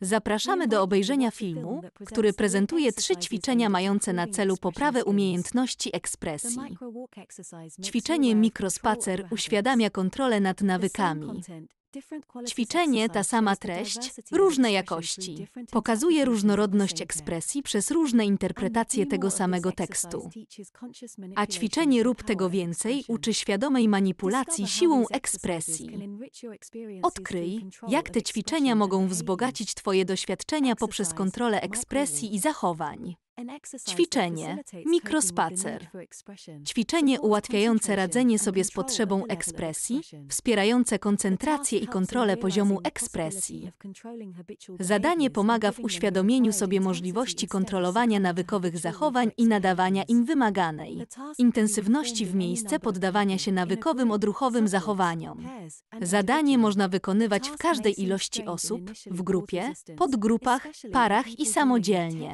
Zapraszamy do obejrzenia filmu, który prezentuje trzy ćwiczenia mające na celu poprawę umiejętności ekspresji. Ćwiczenie mikrospacer uświadamia kontrolę nad nawykami. Ćwiczenie, ta sama treść, różne jakości. Pokazuje różnorodność ekspresji przez różne interpretacje tego samego tekstu. A ćwiczenie rób tego więcej uczy świadomej manipulacji siłą ekspresji. Odkryj, jak te ćwiczenia mogą wzbogacić Twoje doświadczenia poprzez kontrolę ekspresji i zachowań. Ćwiczenie, mikrospacer, ćwiczenie ułatwiające radzenie sobie z potrzebą ekspresji, wspierające koncentrację i kontrolę poziomu ekspresji. Zadanie pomaga w uświadomieniu sobie możliwości kontrolowania nawykowych zachowań i nadawania im wymaganej intensywności w miejsce poddawania się nawykowym odruchowym zachowaniom. Zadanie można wykonywać w każdej ilości osób, w grupie, podgrupach, parach i samodzielnie.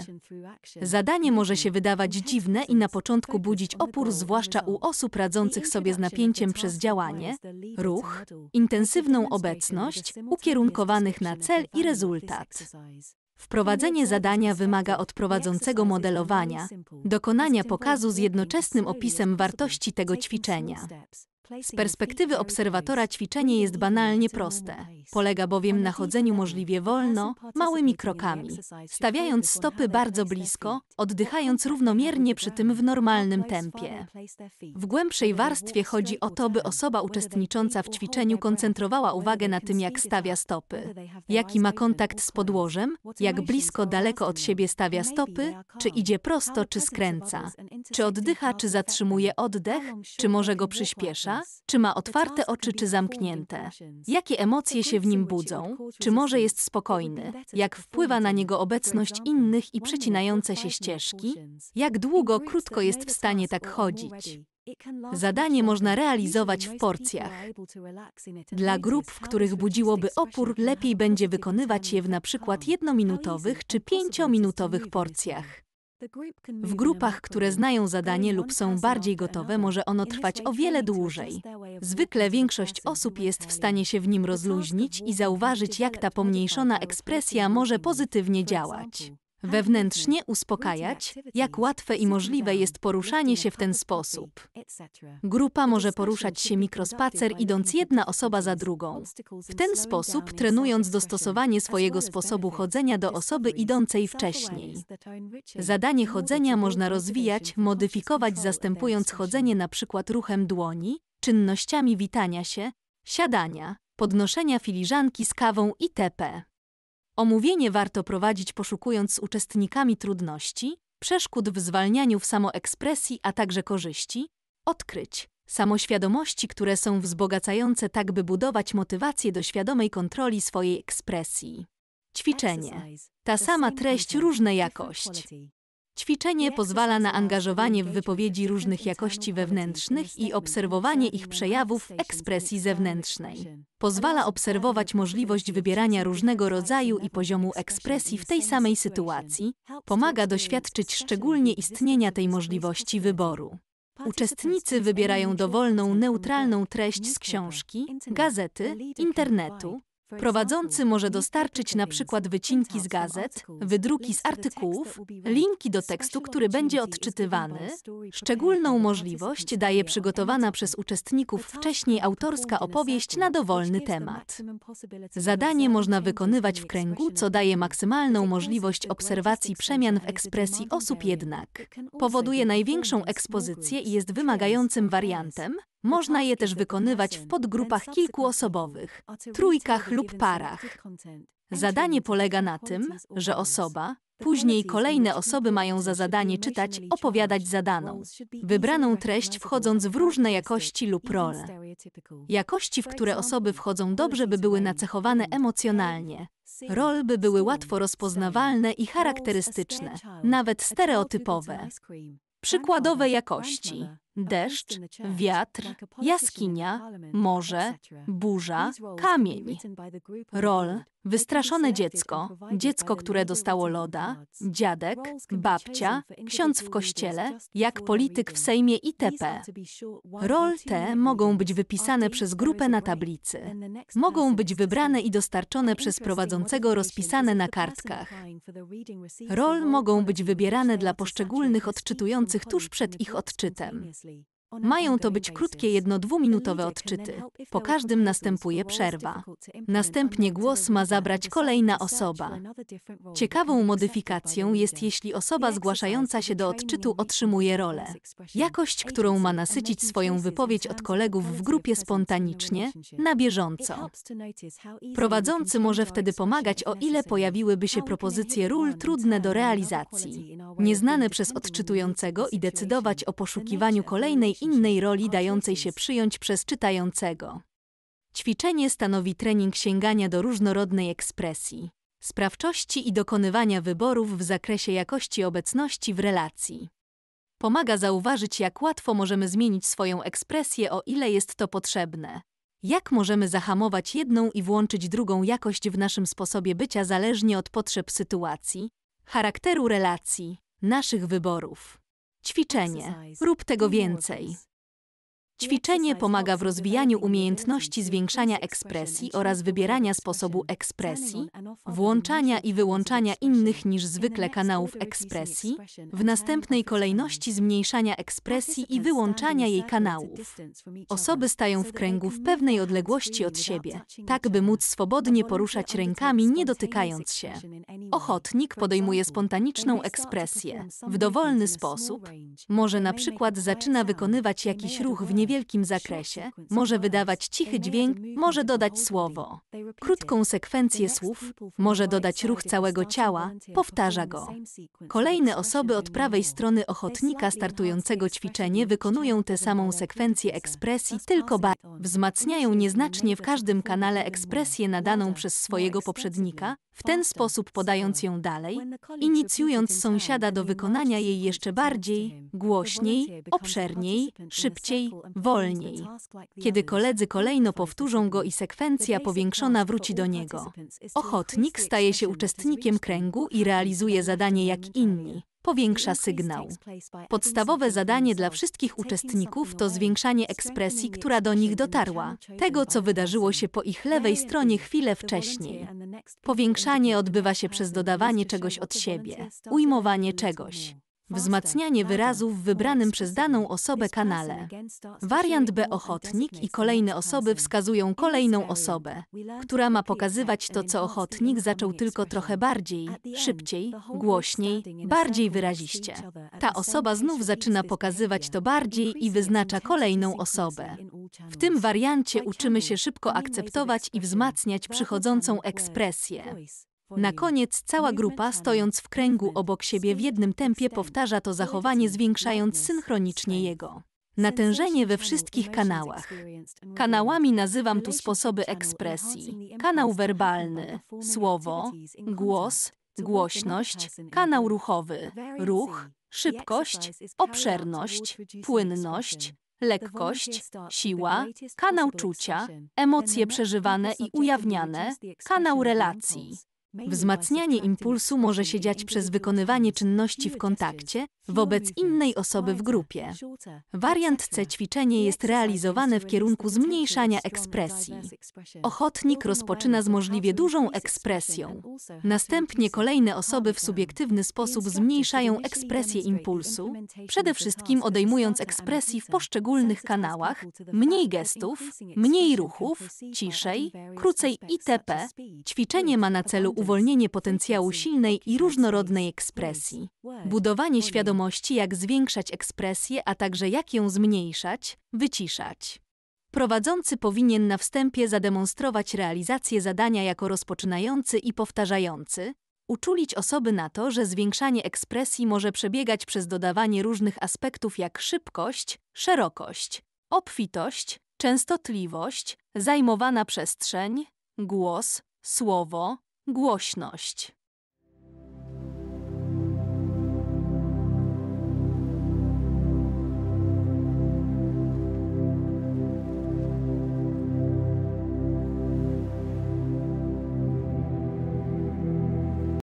Zadanie może się wydawać dziwne i na początku budzić opór, zwłaszcza u osób radzących sobie z napięciem przez działanie, ruch, intensywną obecność, ukierunkowanych na cel i rezultat. Wprowadzenie zadania wymaga od prowadzącego modelowania, dokonania pokazu z jednoczesnym opisem wartości tego ćwiczenia. Z perspektywy obserwatora ćwiczenie jest banalnie proste. Polega bowiem na chodzeniu możliwie wolno, małymi krokami, stawiając stopy bardzo blisko, oddychając równomiernie przy tym w normalnym tempie. W głębszej warstwie chodzi o to, by osoba uczestnicząca w ćwiczeniu koncentrowała uwagę na tym, jak stawia stopy, jaki ma kontakt z podłożem, jak blisko, daleko od siebie stawia stopy, czy idzie prosto, czy skręca, czy oddycha, czy zatrzymuje oddech, czy może go przyspiesza czy ma otwarte oczy, czy zamknięte? Jakie emocje się w nim budzą? Czy może jest spokojny? Jak wpływa na niego obecność innych i przecinające się ścieżki? Jak długo, krótko jest w stanie tak chodzić? Zadanie można realizować w porcjach. Dla grup, w których budziłoby opór, lepiej będzie wykonywać je w np. jednominutowych czy pięciominutowych porcjach. W grupach, które znają zadanie lub są bardziej gotowe, może ono trwać o wiele dłużej. Zwykle większość osób jest w stanie się w nim rozluźnić i zauważyć, jak ta pomniejszona ekspresja może pozytywnie działać wewnętrznie uspokajać, jak łatwe i możliwe jest poruszanie się w ten sposób. Grupa może poruszać się mikrospacer, idąc jedna osoba za drugą. W ten sposób trenując dostosowanie swojego sposobu chodzenia do osoby idącej wcześniej. Zadanie chodzenia można rozwijać, modyfikować zastępując chodzenie na przykład ruchem dłoni, czynnościami witania się, siadania, podnoszenia filiżanki z kawą itp. Omówienie warto prowadzić poszukując z uczestnikami trudności, przeszkód w zwalnianiu w samoekspresji, a także korzyści, odkryć samoświadomości, które są wzbogacające tak, by budować motywację do świadomej kontroli swojej ekspresji. Ćwiczenie. Ta sama treść, różne jakość. Ćwiczenie pozwala na angażowanie w wypowiedzi różnych jakości wewnętrznych i obserwowanie ich przejawów w ekspresji zewnętrznej. Pozwala obserwować możliwość wybierania różnego rodzaju i poziomu ekspresji w tej samej sytuacji, pomaga doświadczyć szczególnie istnienia tej możliwości wyboru. Uczestnicy wybierają dowolną, neutralną treść z książki, gazety, internetu, Prowadzący może dostarczyć na przykład wycinki z gazet, wydruki z artykułów, linki do tekstu, który będzie odczytywany. Szczególną możliwość daje przygotowana przez uczestników wcześniej autorska opowieść na dowolny temat. Zadanie można wykonywać w kręgu, co daje maksymalną możliwość obserwacji przemian w ekspresji osób jednak. Powoduje największą ekspozycję i jest wymagającym wariantem. Można je też wykonywać w podgrupach kilkuosobowych, trójkach lub lub parach. Zadanie polega na tym, że osoba, później kolejne osoby mają za zadanie czytać, opowiadać zadaną, wybraną treść wchodząc w różne jakości lub role. Jakości, w które osoby wchodzą dobrze, by były nacechowane emocjonalnie. Rol by były łatwo rozpoznawalne i charakterystyczne, nawet stereotypowe. Przykładowe jakości. Tak, deszcz, wiatr, jaskinia, morze, burza, kamień. Rol, wystraszone dziecko, dziecko, które dostało loda, dziadek, babcia, ksiądz w kościele, jak polityk w Sejmie itp. Rol te mogą być wypisane przez grupę na tablicy. Mogą być wybrane i dostarczone przez prowadzącego rozpisane na kartkach. Rol mogą być wybierane dla poszczególnych odczytujących tuż przed ich odczytem. previously. Mają to być krótkie, jedno-dwuminutowe odczyty. Po każdym następuje przerwa. Następnie głos ma zabrać kolejna osoba. Ciekawą modyfikacją jest, jeśli osoba zgłaszająca się do odczytu otrzymuje rolę. Jakość, którą ma nasycić swoją wypowiedź od kolegów w grupie spontanicznie, na bieżąco. Prowadzący może wtedy pomagać, o ile pojawiłyby się propozycje ról trudne do realizacji, nieznane przez odczytującego i decydować o poszukiwaniu kolejnej innej roli dającej się przyjąć przez czytającego. Ćwiczenie stanowi trening sięgania do różnorodnej ekspresji, sprawczości i dokonywania wyborów w zakresie jakości obecności w relacji. Pomaga zauważyć, jak łatwo możemy zmienić swoją ekspresję, o ile jest to potrzebne. Jak możemy zahamować jedną i włączyć drugą jakość w naszym sposobie bycia zależnie od potrzeb sytuacji, charakteru relacji, naszych wyborów. Ćwiczenie. Rób tego więcej. Ćwiczenie pomaga w rozwijaniu umiejętności zwiększania ekspresji oraz wybierania sposobu ekspresji, włączania i wyłączania innych niż zwykle kanałów ekspresji, w następnej kolejności zmniejszania ekspresji i wyłączania jej kanałów. Osoby stają w kręgu w pewnej odległości od siebie, tak by móc swobodnie poruszać rękami, nie dotykając się. Ochotnik podejmuje spontaniczną ekspresję w dowolny sposób. Może na przykład zaczyna wykonywać jakiś ruch w niewielkim niewielkim zakresie, może wydawać cichy dźwięk, może dodać słowo, krótką sekwencję słów, może dodać ruch całego ciała, powtarza go. Kolejne osoby od prawej strony ochotnika startującego ćwiczenie wykonują tę samą sekwencję ekspresji, tylko bardziej, wzmacniają nieznacznie w każdym kanale ekspresję nadaną przez swojego poprzednika, w ten sposób podając ją dalej, inicjując sąsiada do wykonania jej jeszcze bardziej, głośniej, obszerniej, szybciej, wolniej, kiedy koledzy kolejno powtórzą go i sekwencja powiększona wróci do niego. Ochotnik staje się uczestnikiem kręgu i realizuje zadanie jak inni. Powiększa sygnał. Podstawowe zadanie dla wszystkich uczestników to zwiększanie ekspresji, która do nich dotarła, tego co wydarzyło się po ich lewej stronie chwilę wcześniej. Powiększanie odbywa się przez dodawanie czegoś od siebie, ujmowanie czegoś. Wzmacnianie wyrazów w wybranym przez daną osobę kanale. Wariant B ochotnik i kolejne osoby wskazują kolejną osobę, która ma pokazywać to, co ochotnik zaczął tylko trochę bardziej, szybciej, głośniej, bardziej wyraziście. Ta osoba znów zaczyna pokazywać to bardziej i wyznacza kolejną osobę. W tym wariancie uczymy się szybko akceptować i wzmacniać przychodzącą ekspresję. Na koniec cała grupa, stojąc w kręgu obok siebie w jednym tempie, powtarza to zachowanie, zwiększając synchronicznie jego. Natężenie we wszystkich kanałach. Kanałami nazywam tu sposoby ekspresji. Kanał werbalny, słowo, głos, głośność, kanał ruchowy, ruch, szybkość, obszerność, płynność, lekkość, siła, kanał czucia, emocje przeżywane i ujawniane, kanał relacji, Wzmacnianie impulsu może się dziać przez wykonywanie czynności w kontakcie wobec innej osoby w grupie. Wariant C ćwiczenie jest realizowane w kierunku zmniejszania ekspresji. Ochotnik rozpoczyna z możliwie dużą ekspresją. Następnie kolejne osoby w subiektywny sposób zmniejszają ekspresję impulsu, przede wszystkim odejmując ekspresji w poszczególnych kanałach, mniej gestów, mniej ruchów, ciszej, krócej itp. Ćwiczenie ma na celu uwolnienie potencjału silnej i różnorodnej ekspresji. Budowanie świadomości, jak zwiększać ekspresję, a także jak ją zmniejszać, wyciszać. Prowadzący powinien na wstępie zademonstrować realizację zadania jako rozpoczynający i powtarzający, uczulić osoby na to, że zwiększanie ekspresji może przebiegać przez dodawanie różnych aspektów jak szybkość, szerokość, obfitość, częstotliwość, zajmowana przestrzeń, głos, słowo, Głośność.